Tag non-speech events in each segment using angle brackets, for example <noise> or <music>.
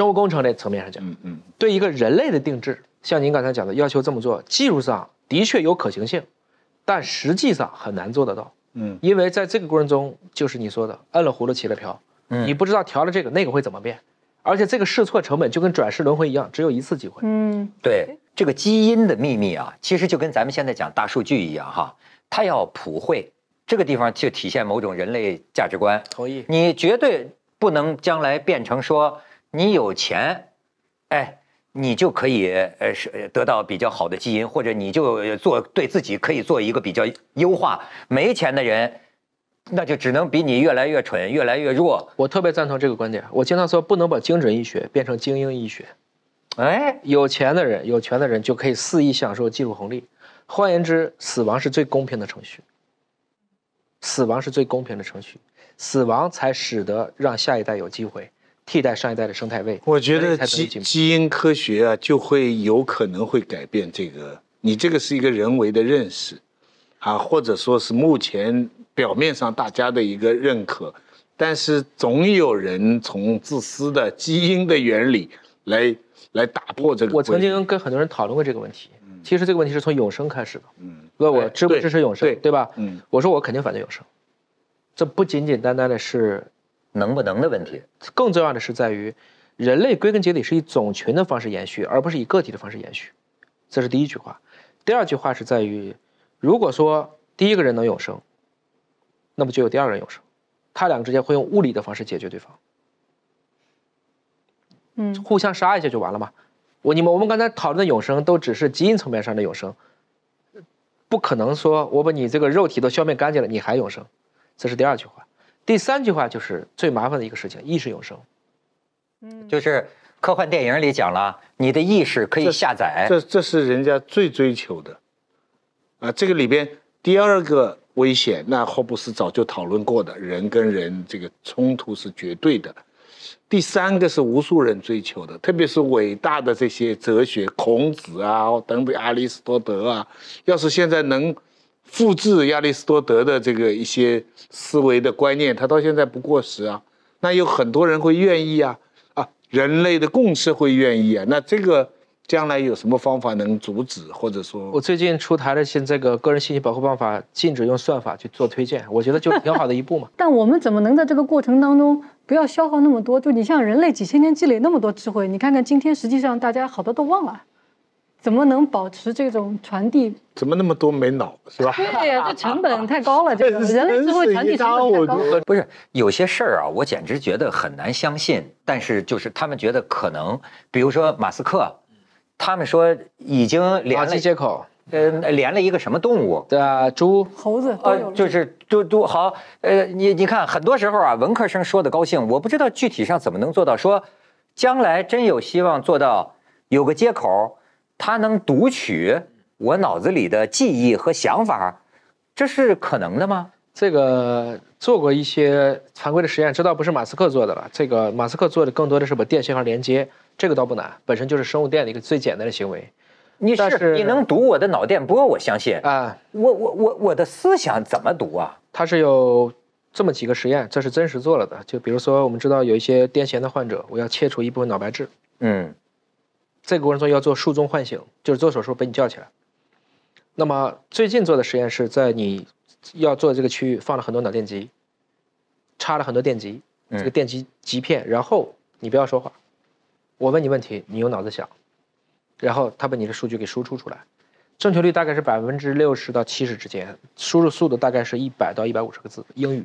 生物工程这层面上讲，嗯嗯，对一个人类的定制，像您刚才讲的要求这么做，技术上的确有可行性，但实际上很难做得到，嗯，因为在这个过程中，就是你说的，摁了葫芦起了瓢，嗯，你不知道调了这个那个会怎么变，而且这个试错成本就跟转世轮回一样，只有一次机会，嗯，对这个基因的秘密啊，其实就跟咱们现在讲大数据一样哈，它要普惠，这个地方就体现某种人类价值观，同意，你绝对不能将来变成说。你有钱，哎，你就可以呃是得到比较好的基因，或者你就做对自己可以做一个比较优化。没钱的人，那就只能比你越来越蠢，越来越弱。我特别赞同这个观点。我经常说，不能把精准医学变成精英医学。哎，有钱的人、有权的人就可以肆意享受技术红利。换言之，死亡是最公平的程序。死亡是最公平的程序，死亡才使得让下一代有机会。替代上一代的生态位，我觉得基基因科学啊，就会有可能会改变这个。你这个是一个人为的认识，啊，或者说是目前表面上大家的一个认可，但是总有人从自私的基因的原理来来打破这个。我曾经跟很多人讨论过这个问题，其实这个问题是从永生开始的。嗯，问我支不支持永生，对对吧？嗯，我说我肯定反对永生，这不仅仅单单的是。能不能的问题，更重要的是在于，人类归根结底是以种群的方式延续，而不是以个体的方式延续，这是第一句话。第二句话是在于，如果说第一个人能永生，那么就有第二个人永生，他俩之间会用物理的方式解决对方，嗯，互相杀一下就完了嘛。我你们我们刚才讨论的永生都只是基因层面上的永生，不可能说我把你这个肉体都消灭干净了，你还永生，这是第二句话。第三句话就是最麻烦的一个事情，意识永生，嗯，就是科幻电影里讲了，你的意识可以下载，这这是人家最追求的，啊，这个里边第二个危险，那霍布斯早就讨论过的，人跟人这个冲突是绝对的，第三个是无数人追求的，特别是伟大的这些哲学，孔子啊，等等，亚里士多德啊，要是现在能。复制亚里士多德的这个一些思维的观念，他到现在不过时啊。那有很多人会愿意啊啊，人类的共识会愿意啊。那这个将来有什么方法能阻止，或者说？我最近出台了现这个个人信息保护办法，禁止用算法去做推荐，我觉得就挺好的一步嘛。<laughs> 但我们怎么能在这个过程当中不要消耗那么多？就你像人类几千年积累那么多智慧，你看看今天实际上大家好多都忘了。怎么能保持这种传递？怎么那么多没脑是吧？对呀，这成本太高了，<laughs> 这个人类智慧传递成本太高。不是有些事儿啊，我简直觉得很难相信，但是就是他们觉得可能，比如说马斯克，他们说已经连了接口，呃，连了一个什么动物？对啊，猪、猴子都有。就是都都好，呃，你你看，很多时候啊，文科生说的高兴，我不知道具体上怎么能做到。说将来真有希望做到有个接口。他能读取我脑子里的记忆和想法，这是可能的吗？这个做过一些常规的实验，知道不是马斯克做的了。这个马斯克做的更多的是把电信号连接，这个倒不难，本身就是生物电的一个最简单的行为。你是你能读我的脑电波，我相信啊。我我我我的思想怎么读啊？它是有这么几个实验，这是真实做了的。就比如说，我们知道有一些癫痫的患者，我要切除一部分脑白质。嗯。这个过程中要做术中唤醒，就是做手术把你叫起来。那么最近做的实验是在你要做的这个区域放了很多脑电极，插了很多电极，这个电极极片，然后你不要说话，我问你问题，你用脑子想，然后他把你的数据给输出出来，正确率大概是百分之六十到七十之间，输入速度大概是一百到一百五十个字，英语。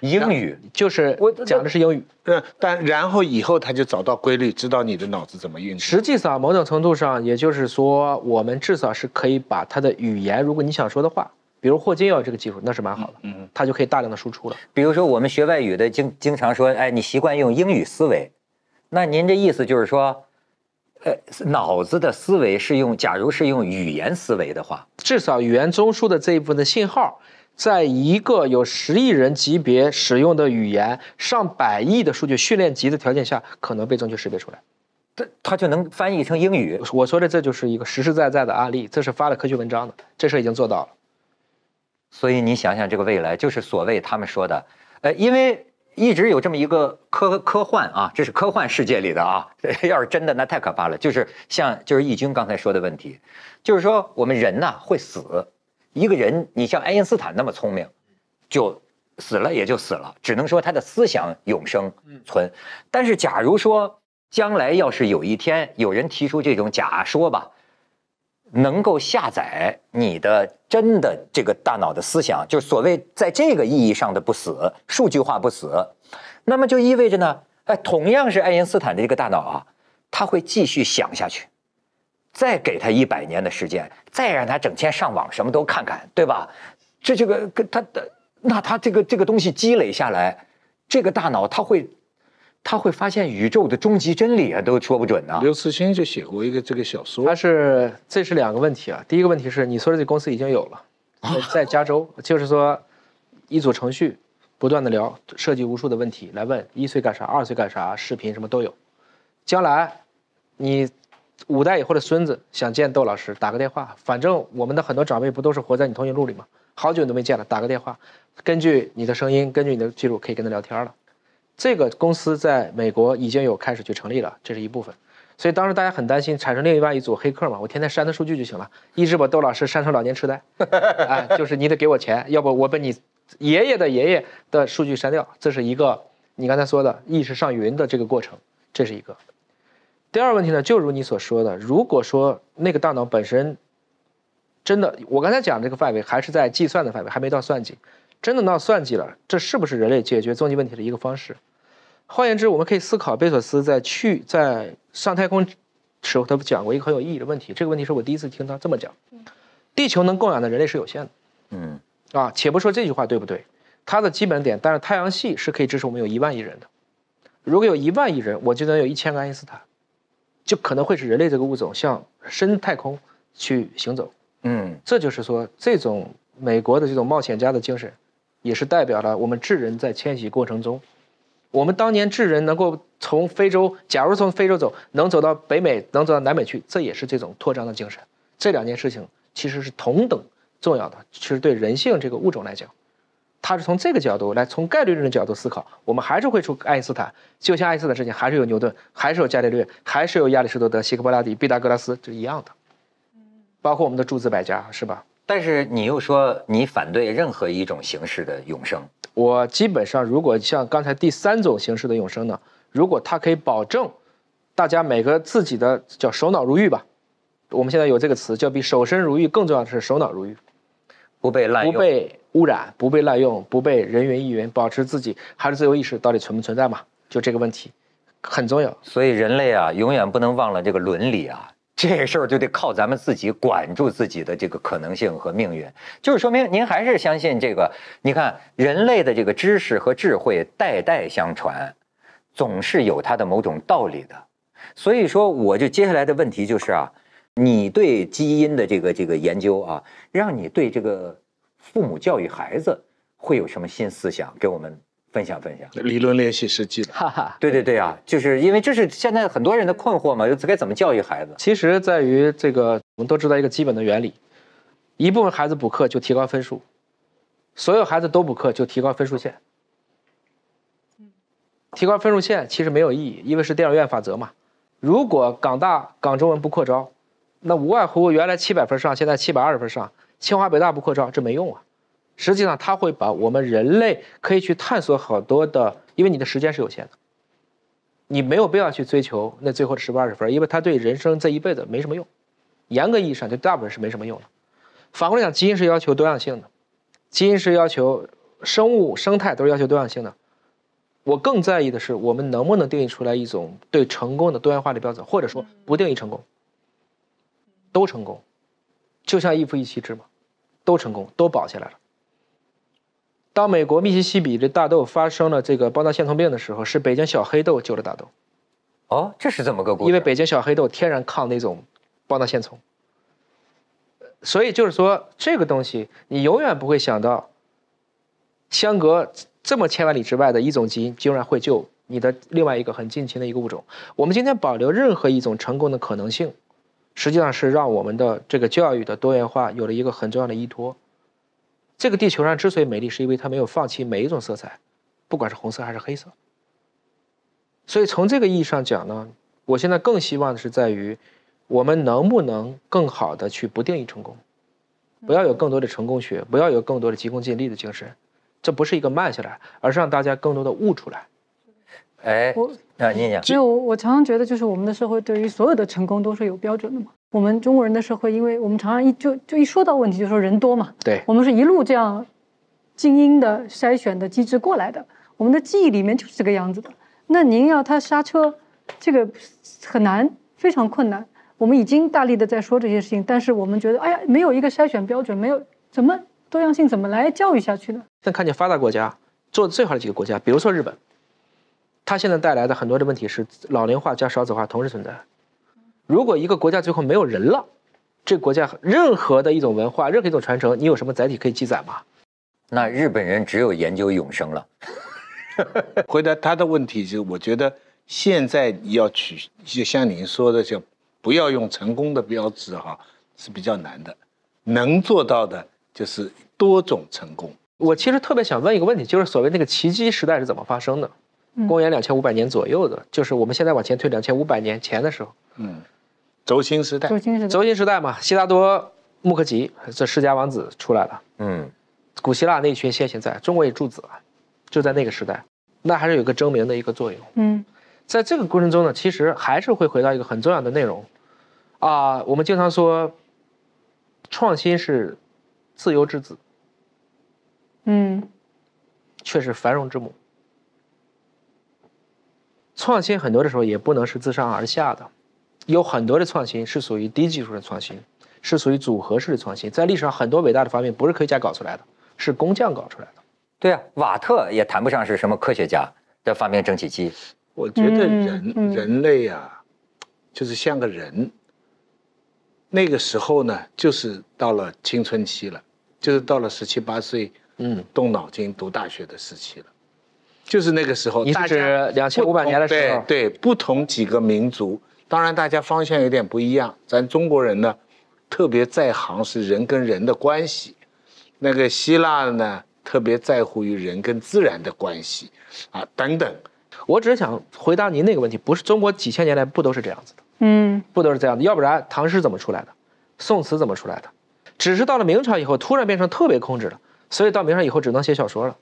英语就是我讲的是英语。嗯，但然后以后他就找到规律，知道你的脑子怎么运作。实际上，某种程度上，也就是说，我们至少是可以把他的语言，如果你想说的话，比如霍金要这个技术，那是蛮好的。嗯，他就可以大量的输出了。比如说，我们学外语的经经常说，哎，你习惯用英语思维。那您这意思就是说，呃，脑子的思维是用，假如是用语言思维的话，至少语言中枢的这一部分的信号。在一个有十亿人级别使用的语言、上百亿的数据训练集的条件下，可能被正确识别出来，它它就能翻译成英语。我说的这就是一个实实在在的案例，这是发了科学文章的，这事已经做到了。所以你想想这个未来，就是所谓他们说的，呃，因为一直有这么一个科科幻啊，这是科幻世界里的啊，<laughs> 要是真的那太可怕了。就是像就是易军刚才说的问题，就是说我们人呐会死。一个人，你像爱因斯坦那么聪明，就死了也就死了，只能说他的思想永生存。但是，假如说将来要是有一天有人提出这种假说吧，能够下载你的真的这个大脑的思想，就是所谓在这个意义上的不死、数据化不死，那么就意味着呢，哎，同样是爱因斯坦的这个大脑啊，他会继续想下去。再给他一百年的时间，再让他整天上网，什么都看看，对吧？这这个跟他的，那他这个这个东西积累下来，这个大脑他会，他会发现宇宙的终极真理啊，都说不准呢。刘慈欣就写过一个这个小说。他是这是两个问题啊。第一个问题是你说这公司已经有了，<laughs> 在加州，就是说一组程序不断的聊，设计无数的问题来问，一岁干啥，二岁干啥，视频什么都有。将来你。五代以后的孙子想见窦老师，打个电话。反正我们的很多长辈不都是活在你通讯录里吗？好久都没见了，打个电话。根据你的声音，根据你的记录，可以跟他聊天了。这个公司在美国已经有开始去成立了，这是一部分。所以当时大家很担心产生另外一组黑客嘛，我天天删他数据就行了，一直把窦老师删成老年痴呆。哎，<laughs> 就是你得给我钱，要不我把你爷爷的爷爷的数据删掉。这是一个你刚才说的意识上云的这个过程，这是一个。第二个问题呢，就如你所说的，如果说那个大脑本身，真的，我刚才讲这个范围还是在计算的范围，还没到算计。真的到算计了，这是不是人类解决终极问题的一个方式？换言之，我们可以思考，贝索斯在去在上太空时候，他讲过一个很有意义的问题。这个问题是我第一次听他这么讲。地球能供养的人类是有限的。嗯，啊，且不说这句话对不对，它的基本点，但是太阳系是可以支持我们有一万亿人的。如果有一万亿人，我就能有一千个爱因斯坦。就可能会使人类这个物种向深太空去行走，嗯，这就是说，这种美国的这种冒险家的精神，也是代表了我们智人在迁徙过程中，我们当年智人能够从非洲，假如从非洲走，能走到北美，能走到南美去，这也是这种扩张的精神。这两件事情其实是同等重要的，其实对人性这个物种来讲。他是从这个角度来，从概率论的角度思考，我们还是会出爱因斯坦，就像爱因斯坦的事情，还是有牛顿，还是有伽利略，还是有亚里士多德、希克伯拉底、毕达哥拉斯，是一样的。包括我们的诸子百家，是吧？但是你又说你反对任何一种形式的永生，我基本上如果像刚才第三种形式的永生呢，如果它可以保证大家每个自己的叫首脑如玉吧，我们现在有这个词叫比守身如玉更重要的是首脑如玉。不被滥用，不被污染，不被滥用，不被人云亦云，保持自己还是自由意识到底存不存在嘛？就这个问题很重要。所以人类啊，永远不能忘了这个伦理啊，这事儿就得靠咱们自己管住自己的这个可能性和命运。就是说明您还是相信这个，你看人类的这个知识和智慧代代相传，总是有它的某种道理的。所以说，我就接下来的问题就是啊。你对基因的这个这个研究啊，让你对这个父母教育孩子会有什么新思想？给我们分享分享。理论联系实际的，哈哈。对对对啊，就是因为这是现在很多人的困惑嘛，又该怎么教育孩子？其实在于这个，我们都知道一个基本的原理：一部分孩子补课就提高分数，所有孩子都补课就提高分数线。提高分数线其实没有意义，因为是电影院法则嘛。如果港大港中文不扩招，那无外乎原来七百分上，现在七百二十分上。清华北大不扩招，这没用啊。实际上，它会把我们人类可以去探索好多的，因为你的时间是有限的，你没有必要去追求那最后的十不二十分，因为它对人生这一辈子没什么用。严格意义上，就大部分是没什么用的。反过来讲，基因是要求多样性的，基因是要求生物生态都是要求多样性的。我更在意的是，我们能不能定义出来一种对成功的多样化的标准，或者说不定义成功。都成功，就像一夫一妻制嘛，都成功，都保下来了。当美国密西西比的大豆发生了这个包囊线虫病的时候，是北京小黑豆救了大豆。哦，这是怎么个故事？因为北京小黑豆天然抗那种包囊线虫，所以就是说这个东西你永远不会想到，相隔这么千万里之外的一种基因，竟然会救你的另外一个很近亲的一个物种。我们今天保留任何一种成功的可能性。实际上是让我们的这个教育的多元化有了一个很重要的依托。这个地球上之所以美丽，是因为它没有放弃每一种色彩，不管是红色还是黑色。所以从这个意义上讲呢，我现在更希望的是在于我们能不能更好的去不定义成功，不要有更多的成功学，不要有更多的急功近利的精神。这不是一个慢下来，而是让大家更多的悟出来。哎，我啊，念念，没有我，我常常觉得，就是我们的社会对于所有的成功都是有标准的嘛。我们中国人的社会，因为我们常常一就就一说到问题，就说人多嘛。对，我们是一路这样精英的筛选的机制过来的，我们的记忆里面就是这个样子的。那您要他刹车，这个很难，非常困难。我们已经大力的在说这些事情，但是我们觉得，哎呀，没有一个筛选标准，没有怎么多样性，怎么来教育下去呢？但看见发达国家做的最好的几个国家，比如说日本。它现在带来的很多的问题是老龄化加少子化同时存在。如果一个国家最后没有人了，这国家任何的一种文化、任何一种传承，你有什么载体可以记载吗？那日本人只有研究永生了。<laughs> 回答他的问题，就我觉得现在要取，就像您说的，就不要用成功的标志哈，是比较难的。能做到的就是多种成功。我其实特别想问一个问题，就是所谓那个奇迹时代是怎么发生的？公元两千五百年左右的，就是我们现在往前推两千五百年前的时候，嗯，轴心时代，轴心时代，轴心时代嘛，悉达多、穆克吉这释迦王子出来了，嗯，古希腊那群先贤在，中国也注子了，就在那个时代，那还是有个争鸣的一个作用，嗯，在这个过程中呢，其实还是会回到一个很重要的内容，啊，我们经常说，创新是自由之子，嗯，却是繁荣之母。创新很多的时候也不能是自上而下的，有很多的创新是属于低技术的创新，是属于组合式的创新。在历史上，很多伟大的发明不是科学家搞出来的，是工匠搞出来的。对啊，瓦特也谈不上是什么科学家的发明蒸汽机。我觉得人人类啊，就是像个人，那个时候呢，就是到了青春期了，就是到了十七八岁，嗯，动脑筋、读大学的时期了。就是那个时候，你是两千五百年的时候，对，不同几个民族，当然大家方向有点不一样。咱中国人呢，特别在行是人跟人的关系，那个希腊呢，特别在乎于人跟自然的关系，啊等等。我只是想回答您那个问题，不是中国几千年来不都是这样子的？嗯，不都是这样的。要不然唐诗怎么出来的？宋词怎么出来的？只是到了明朝以后，突然变成特别控制了，所以到明朝以后只能写小说了。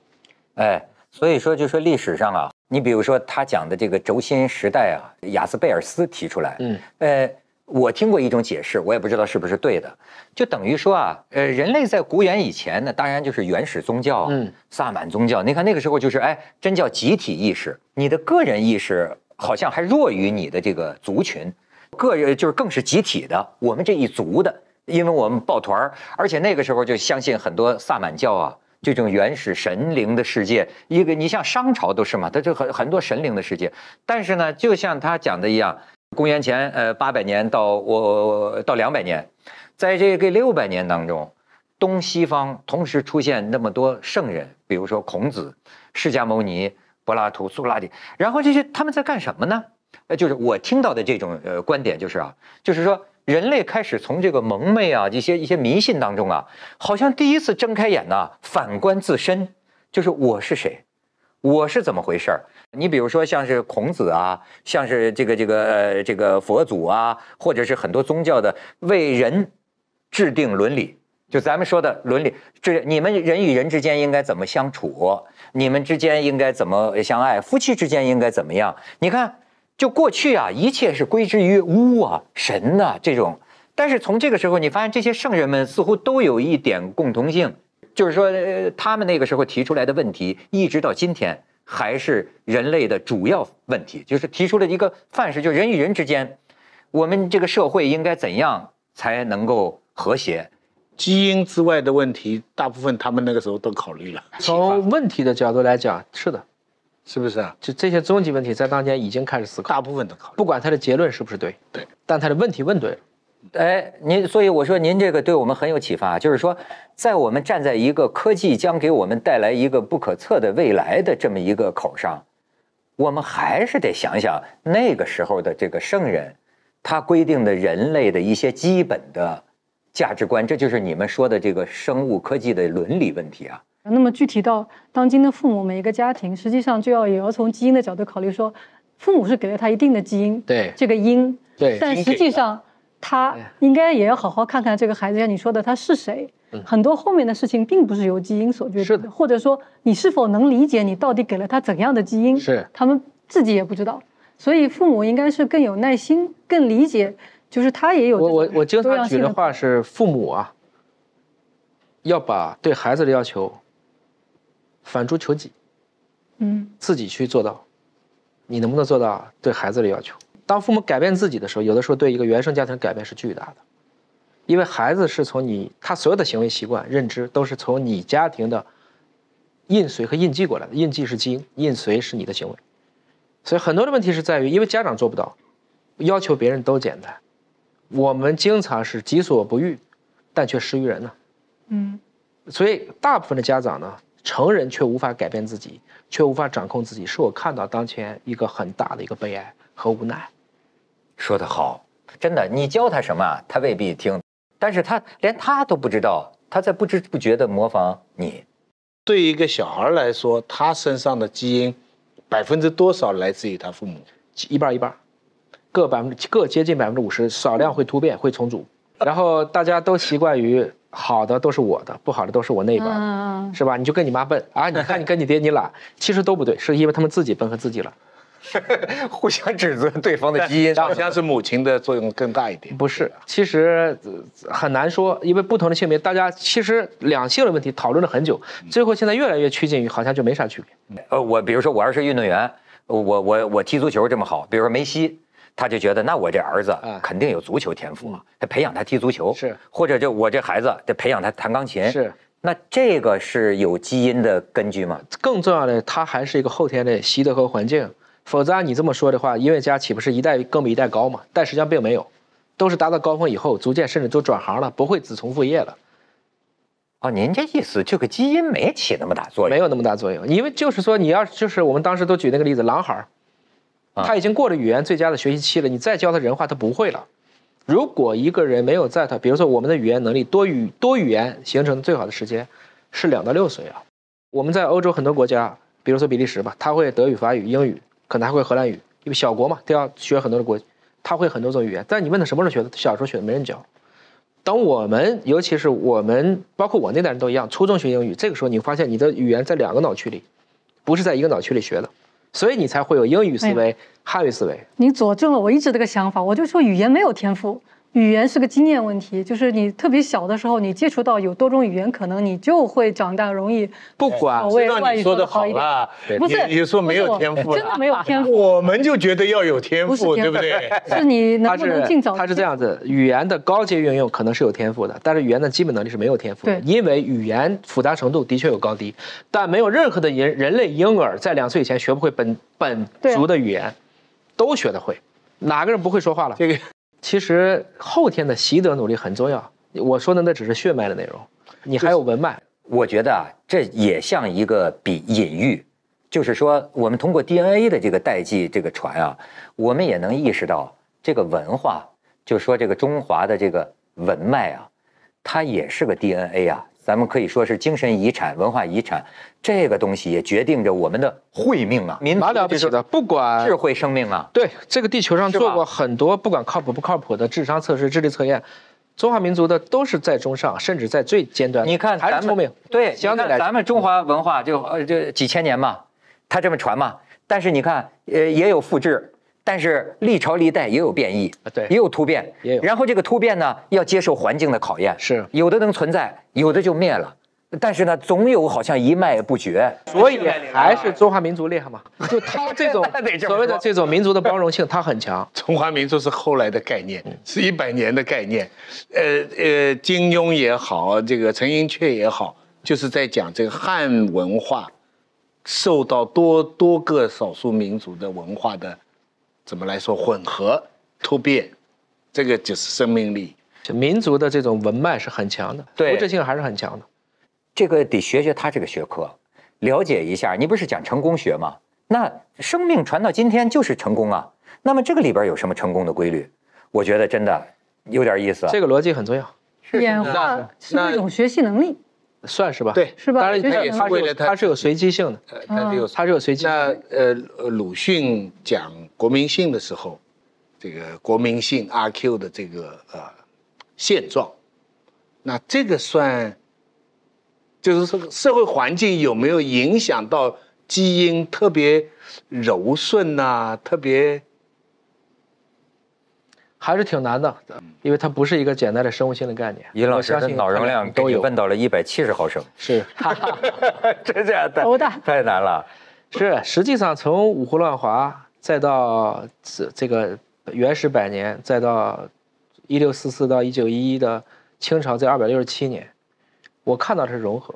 哎。所以说，就说历史上啊，你比如说他讲的这个轴心时代啊，雅斯贝尔斯提出来，嗯，呃，我听过一种解释，我也不知道是不是对的，就等于说啊，呃，人类在古远以前呢，当然就是原始宗教，嗯，萨满宗教。你看那个时候就是，哎，真叫集体意识，你的个人意识好像还弱于你的这个族群，个人就是更是集体的，我们这一族的，因为我们抱团儿，而且那个时候就相信很多萨满教啊。这种原始神灵的世界，一个你像商朝都是嘛，它就很很多神灵的世界。但是呢，就像他讲的一样，公元前呃八百年到我到两百年，在这个六百年当中，东西方同时出现那么多圣人，比如说孔子、释迦牟尼、柏拉图、苏格拉底，然后这些他们在干什么呢？呃，就是我听到的这种呃观点就是啊，就是说。人类开始从这个蒙昧啊，一些一些迷信当中啊，好像第一次睁开眼呢，反观自身，就是我是谁，我是怎么回事儿？你比如说，像是孔子啊，像是这个这个这个佛祖啊，或者是很多宗教的为人制定伦理，就咱们说的伦理，这你们人与人之间应该怎么相处？你们之间应该怎么相爱？夫妻之间应该怎么样？你看。就过去啊，一切是归之于巫啊、神呐这种。但是从这个时候，你发现这些圣人们似乎都有一点共同性，就是说，呃、他们那个时候提出来的问题，一直到今天还是人类的主要问题，就是提出了一个范式，就人与人之间，我们这个社会应该怎样才能够和谐。基因之外的问题，大部分他们那个时候都考虑了。从问题的角度来讲，是的。是不是啊？就这些终极问题，在当年已经开始思考，大部分都考虑，不管他的结论是不是对，对，但他的问题问对了。哎，您，所以我说您这个对我们很有启发就是说，在我们站在一个科技将给我们带来一个不可测的未来的这么一个口上，我们还是得想想那个时候的这个圣人，他规定的人类的一些基本的价值观，这就是你们说的这个生物科技的伦理问题啊。那么具体到当今的父母，每一个家庭，实际上就要也要从基因的角度考虑，说父母是给了他一定的基因，对这个因，对，但实际上他应该也要好好看看这个孩子，像你说的他是谁，很多后面的事情并不是由基因所决定的，或者说你是否能理解你到底给了他怎样的基因，是他们自己也不知道，所以父母应该是更有耐心，更理解，就是他也有我我我经常举的话是父母啊，要把对孩子的要求。反诸求己，嗯，自己去做到，你能不能做到对孩子的要求？当父母改变自己的时候，有的时候对一个原生家庭改变是巨大的，因为孩子是从你他所有的行为习惯、认知都是从你家庭的印随和印记过来的。印记是基因，印随是你的行为，所以很多的问题是在于，因为家长做不到，要求别人都简单，我们经常是己所不欲，但却施于人呢，嗯，所以大部分的家长呢。成人却无法改变自己，却无法掌控自己，是我看到当前一个很大的一个悲哀和无奈。说得好，真的，你教他什么，他未必听，但是他连他都不知道，他在不知不觉地模仿你。对于一个小孩来说，他身上的基因，百分之多少来自于他父母？一半一半各百分各接近百分之五十，少量会突变，会重组。然后大家都习惯于。好的都是我的，不好的都是我那边，是吧？你就跟你妈笨啊！你看你跟你爹你懒，其实都不对，是因为他们自己笨和自己懒，<laughs> 互相指责对方的基因。好像是母亲的作用更大一点，不是？其实很难说，因为不同的性别，大家其实两性的问题讨论了很久，最后现在越来越趋近于好像就没啥区别。呃，我比如说我要是运动员，我我我踢足球这么好，比如说梅西。他就觉得，那我这儿子肯定有足球天赋嘛，他培养他踢足球，是或者就我这孩子得培养他弹钢琴，是。那这个是有基因的根据吗？更重要的，他还是一个后天的习得和环境。否则按你这么说的话，音乐家岂不是一代更比一代高嘛？但实际上并没有，都是达到高峰以后，逐渐甚至都转行了，不会子从父业了。哦，您这意思，这个基因没起那么大作用，没有那么大作用，因为就是说，你要就是我们当时都举那个例子，狼孩。他已经过了语言最佳的学习期了，你再教他人话，他不会了。如果一个人没有在他，比如说我们的语言能力多语多语言形成最好的时间是两到六岁啊。我们在欧洲很多国家，比如说比利时吧，他会德语、法语、英语，可能还会荷兰语，因为小国嘛，都要学很多的国，他会很多种语言。但你问他什么时候学的？小时候学的，没人教。等我们，尤其是我们，包括我那代人都一样，初中学英语，这个时候你发现你的语言在两个脑区里，不是在一个脑区里学的。所以你才会有英语思维、汉语思维。你佐证了我一直这个想法，我就说语言没有天赋。语言是个经验问题，就是你特别小的时候，你接触到有多种语言，可能你就会长大容易。不管，让你说的好吧，不是你说没有天赋，真的没有天赋。<laughs> 我们就觉得要有天赋，对不对？是你能不能尽早？他是这样子，语言的高阶运用可能是有天赋的，但是语言的基本能力是没有天赋。的，因为语言复杂程度的确有高低，但没有任何的人人类婴儿在两岁以前学不会本本族的语言，都学得会。哪个人不会说话了？这个。其实后天的习得努力很重要。我说的那只是血脉的内容，你还有文脉。我觉得啊，这也像一个比隐喻，就是说，我们通过 DNA 的这个代际这个传啊，我们也能意识到这个文化，就是说这个中华的这个文脉啊，它也是个 DNA 啊。咱们可以说是精神遗产、文化遗产，这个东西也决定着我们的慧命啊，民族的，不管智慧生命啊，对这个地球上做过很多不管靠谱不靠谱的智商测试、智力测验，中华民族的都是在中上，甚至在最尖端，你看咱聪明，对，那咱们中华文化就呃就几千年嘛，它这么传嘛，但是你看呃也有复制。但是历朝历代也有变异，对，也有突变，也有。然后这个突变呢，要接受环境的考验，是有的能存在，有的就灭了。但是呢，总有好像一脉不绝，所以还是中华民族厉害嘛？就他这种 <laughs> 所谓的这种民族的包容性，他很强。中华民族是后来的概念，是一百年的概念。呃呃，金庸也好，这个陈寅恪也好，就是在讲这个汉文化受到多多个少数民族的文化的。怎么来说？混合突变，这个就是生命力。就民族的这种文脉是很强的，对，独特性还是很强的。这个得学学他这个学科，了解一下。你不是讲成功学吗？那生命传到今天就是成功啊。那么这个里边有什么成功的规律？我觉得真的有点意思。这个逻辑很重要。演化是一种学习能力。算是吧，对，是吧？当然，他也是为了他，他是有随机性的，他是有随机。那呃，鲁迅讲国民性的时候，这个国民性阿 Q 的这个呃现状，那这个算，就是说社会环境有没有影响到基因特别柔顺啊，特别。还是挺难的，因为它不是一个简单的生物性的概念。尹老师，的脑容量都有问到了一百七十毫升，<laughs> <laughs> <laughs> 是，哈哈哈哈哈，真的太难太难了。是，实际上从五胡乱华，再到这这个原始百年，再到一六四四到一九一一的清朝这二百六十七年，我看到的是融合，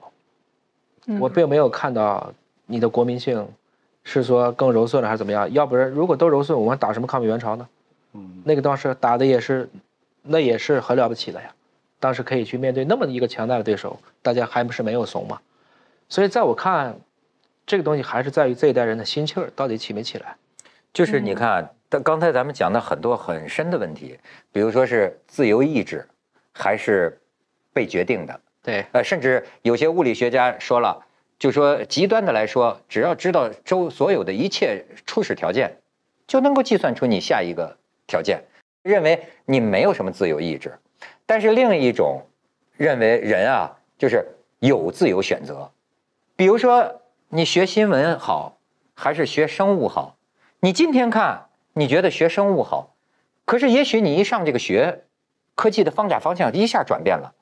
我并没有看到你的国民性是说更柔顺了还是怎么样？要不然，如果都柔顺，我们打什么抗美援朝呢？那个当时打的也是，那也是很了不起的呀。当时可以去面对那么一个强大的对手，大家还不是没有怂嘛。所以，在我看，这个东西还是在于这一代人的心气儿到底起没起来。就是你看，但刚才咱们讲的很多很深的问题，比如说是自由意志，还是被决定的。对，呃，甚至有些物理学家说了，就说极端的来说，只要知道周所有的一切初始条件，就能够计算出你下一个。条件认为你没有什么自由意志，但是另一种认为人啊就是有自由选择。比如说你学新闻好还是学生物好？你今天看你觉得学生物好，可是也许你一上这个学，科技的发展方向一下转变了，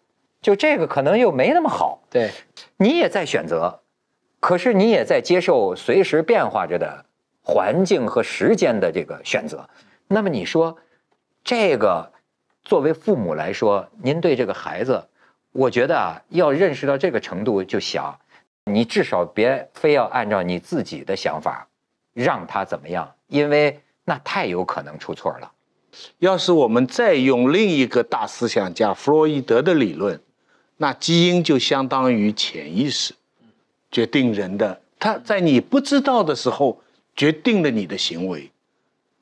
就这个可能又没那么好。对，你也在选择，可是你也在接受随时变化着的环境和时间的这个选择。那么你说，这个作为父母来说，您对这个孩子，我觉得啊，要认识到这个程度，就想，你至少别非要按照你自己的想法，让他怎么样，因为那太有可能出错了。要是我们再用另一个大思想家弗洛伊德的理论，那基因就相当于潜意识，决定人的，他在你不知道的时候，决定了你的行为。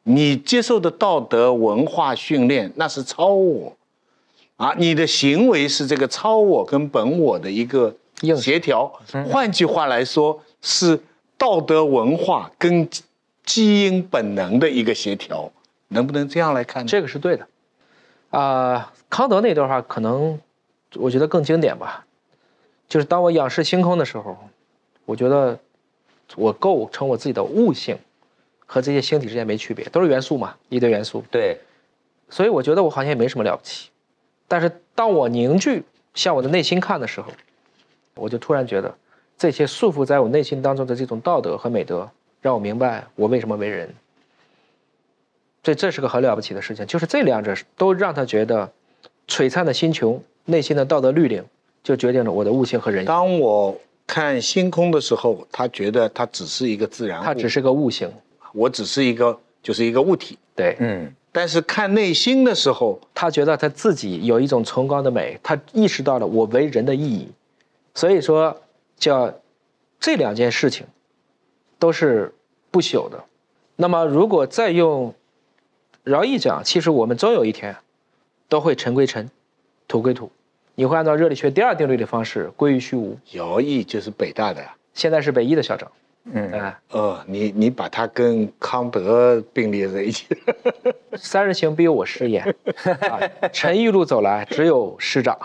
你接受的道德文化训练，那是超我，啊，你的行为是这个超我跟本我的一个协调。换句话来说，是道德文化跟基因本能的一个协调。能不能这样来看？这个是对的，啊，康德那段话可能我觉得更经典吧，就是当我仰视星空的时候，我觉得我构成我自己的悟性。和这些星体之间没区别，都是元素嘛，一堆元素。对，所以我觉得我好像也没什么了不起。但是当我凝聚向我的内心看的时候，我就突然觉得，这些束缚在我内心当中的这种道德和美德，让我明白我为什么为人。所以这是个很了不起的事情，就是这两者都让他觉得，璀璨的星穹、内心的道德律令，就决定了我的悟性和人性。当我看星空的时候，他觉得它只是一个自然，它只是个悟性。我只是一个，就是一个物体，对，嗯。但是看内心的时候，他觉得他自己有一种崇高的美，他意识到了我为人的意义。所以说，叫这两件事情都是不朽的。那么，如果再用饶毅讲，其实我们终有一天都会尘归尘，土归土，你会按照热力学第二定律的方式归于虚无。饶毅就是北大的呀，现在是北医的校长。嗯啊哦，你你把他跟康德并列在一起，<laughs> 三人行必有我师焉。<laughs> 哈，陈一路走来只有师长，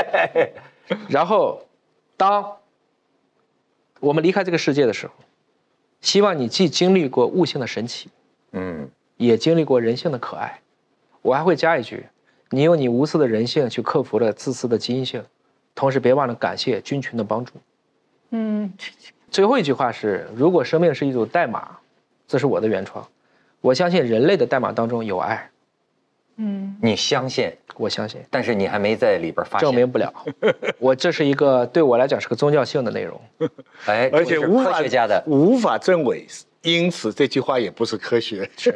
<laughs> 然后，当我们离开这个世界的时候，希望你既经历过悟性的神奇，嗯，也经历过人性的可爱，我还会加一句，你用你无私的人性去克服了自私的基因性，同时别忘了感谢菌群的帮助，嗯。最后一句话是：如果生命是一组代码，这是我的原创。我相信人类的代码当中有爱。嗯，你相信？我相信。但是你还没在里边发现。证明不了。<laughs> 我这是一个对我来讲是个宗教性的内容。<laughs> 哎，而且科学家的无法证伪，因此这句话也不是科学。是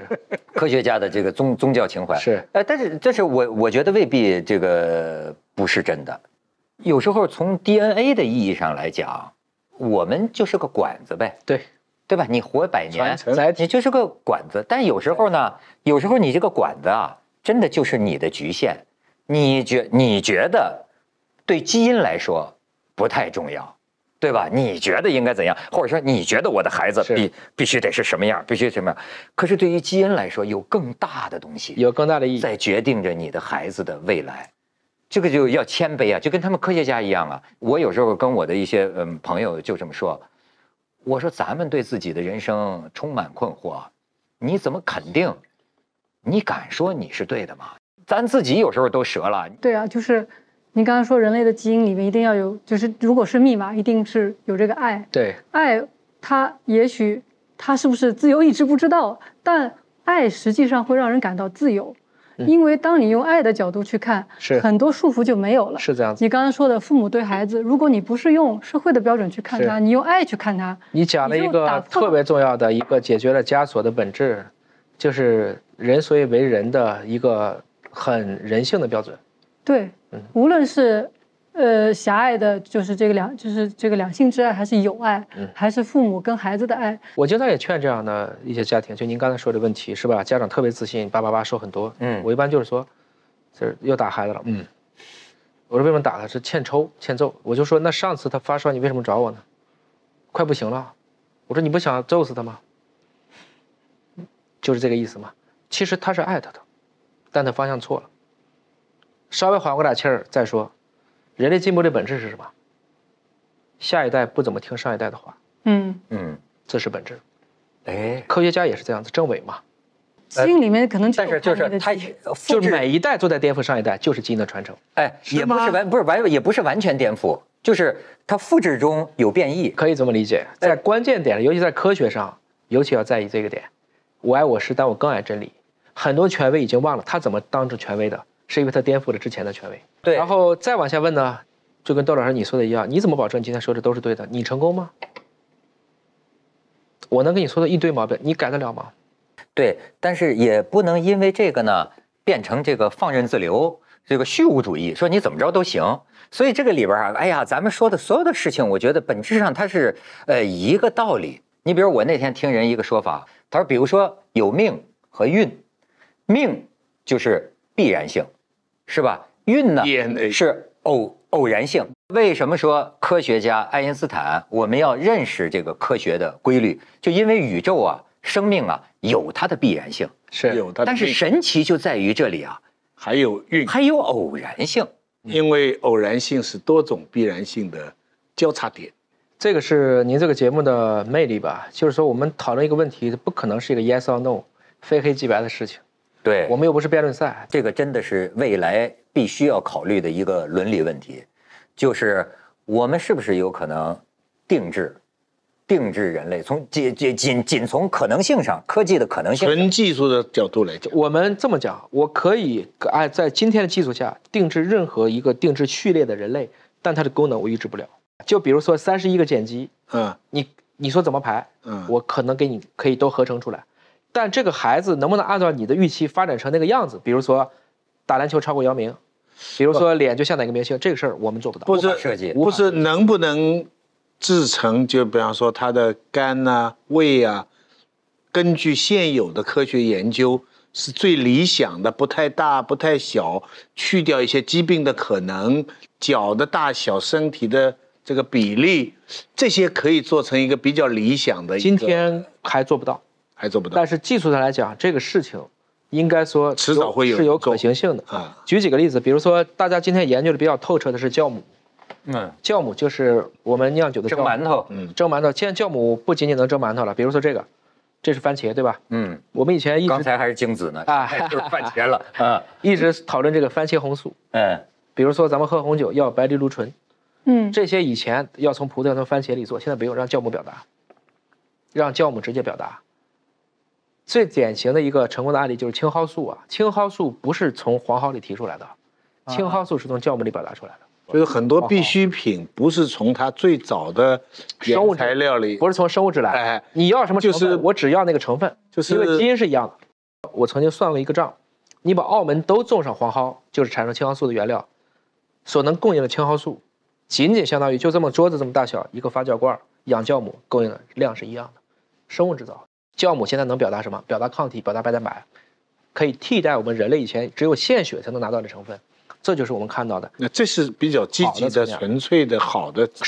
科学家的这个宗宗教情怀。是。但是这是我我觉得未必这个不是真的。有时候从 DNA 的意义上来讲。我们就是个管子呗，对对吧？你活百年，你就是个管子。但有时候呢，有时候你这个管子啊，真的就是你的局限。你觉你觉得，对基因来说不太重要，对吧？你觉得应该怎样？或者说你觉得我的孩子必必须得是什么样，必须什么？样？可是对于基因来说，有更大的东西，有更大的意义在决定着你的孩子的未来。这个就要谦卑啊，就跟他们科学家一样啊。我有时候跟我的一些嗯朋友就这么说，我说咱们对自己的人生充满困惑，你怎么肯定？你敢说你是对的吗？咱自己有时候都折了。对啊，就是你刚才说，人类的基因里面一定要有，就是如果是密码，一定是有这个爱。对，爱它也许它是不是自由，一直不知道，但爱实际上会让人感到自由。因为当你用爱的角度去看，是很多束缚就没有了。是这样子。你刚刚说的父母对孩子，如果你不是用社会的标准去看他，你用爱去看他，你讲了一个特别重要的一个解决了枷锁的本质，就是人所以为人的一个很人性的标准。对，嗯，无论是。呃，狭隘的，就是这个两，就是这个两性之爱，还是友爱，还是父母跟孩子的爱？我经常也劝这样的一些家庭，就您刚才说的问题是吧？家长特别自信，叭叭叭说很多。嗯，我一般就是说，这又打孩子了。嗯，我说为什么打他？是欠抽欠揍。我就说，那上次他发烧，你为什么找我呢？快不行了。我说你不想揍死他吗？就是这个意思嘛。其实他是爱他的，但他方向错了。稍微缓过点气儿再说。人类进步的本质是什么？下一代不怎么听上一代的话。嗯嗯，这是本质。哎，科学家也是这样子，政委嘛。基因里面可能。但是就是他就是每一代都在颠覆上一代，就是基因的传承。哎，也不是完不是完也不是完全颠覆，就是它复制中有变异，可以这么理解。在关键点尤其在科学上，尤其要在意这个点。我爱我师，但我更爱真理。很多权威已经忘了他怎么当成权威的。是因为他颠覆了之前的权威，对，然后再往下问呢，就跟窦老师你说的一样，你怎么保证你今天说的都是对的？你成功吗？我能跟你说的一堆毛病，你改得了吗？对，但是也不能因为这个呢，变成这个放任自流，这个虚无主义，说你怎么着都行。所以这个里边啊，哎呀，咱们说的所有的事情，我觉得本质上它是呃一个道理。你比如我那天听人一个说法，他说，比如说有命和运，命就是必然性。是吧？运呢？是偶偶然性。为什么说科学家爱因斯坦？我们要认识这个科学的规律，就因为宇宙啊，生命啊，有它的必然性。是，有它但是神奇就在于这里啊，还有运，还有偶然性。因为偶然性是多种必然性的交叉点。这个是您这个节目的魅力吧？就是说，我们讨论一个问题，不可能是一个 yes or no，非黑即白的事情。对我们又不是辩论赛，这个真的是未来必须要考虑的一个伦理问题，就是我们是不是有可能定制、定制人类？从仅仅仅仅从可能性上，科技的可能性，纯技术的角度来讲，我们这么讲，我可以按在今天的技术下，定制任何一个定制序列的人类，但它的功能我抑制不了。就比如说三十一个碱基，嗯，你你说怎么排，嗯，我可能给你可以都合成出来。但这个孩子能不能按照你的预期发展成那个样子？比如说，打篮球超过姚明，比如说脸就像哪个明星，这个事儿我们做不到。不是设计，不是能不能制成？就比方说他的肝啊、胃啊，根据现有的科学研究是最理想的，不太大、不太小，去掉一些疾病的可能，脚的大小、身体的这个比例，这些可以做成一个比较理想的。今天还做不到。但是技术上来讲，这个事情应该说迟早会有是有可行性的啊。举几个例子，比如说大家今天研究的比较透彻的是酵母，嗯，酵母就是我们酿酒的蒸馒头，嗯，蒸馒头。现在酵母不仅仅能蒸馒头了，比如说这个，这是番茄对吧？嗯，我们以前一直刚才还是精子呢，啊，<laughs> 就是番茄了 <laughs> 啊，一直讨论这个番茄红素，嗯，比如说咱们喝红酒要白藜芦醇，嗯，这些以前要从葡萄从番茄里做，现在不用让酵母表达，让酵母直接表达。最典型的一个成功的案例就是青蒿素啊，青蒿素不是从黄蒿里提出来的，青蒿素是从酵母里表达出来的。所以很多必需品不是从它最早的原材料里，不是从生物质来。你要什么就是我只要那个成分，就是因为基因是一样的。我曾经算过一个账，你把澳门都种上黄蒿，就是产生青蒿素的原料，所能供应的青蒿素，仅仅相当于就这么桌子这么大小一个发酵罐养酵母供应的量是一样的，生物制造。酵母现在能表达什么？表达抗体，表达白蛋白，可以替代我们人类以前只有献血才能拿到的成分。这就是我们看到的。那这是比较积极的、纯粹的、好的。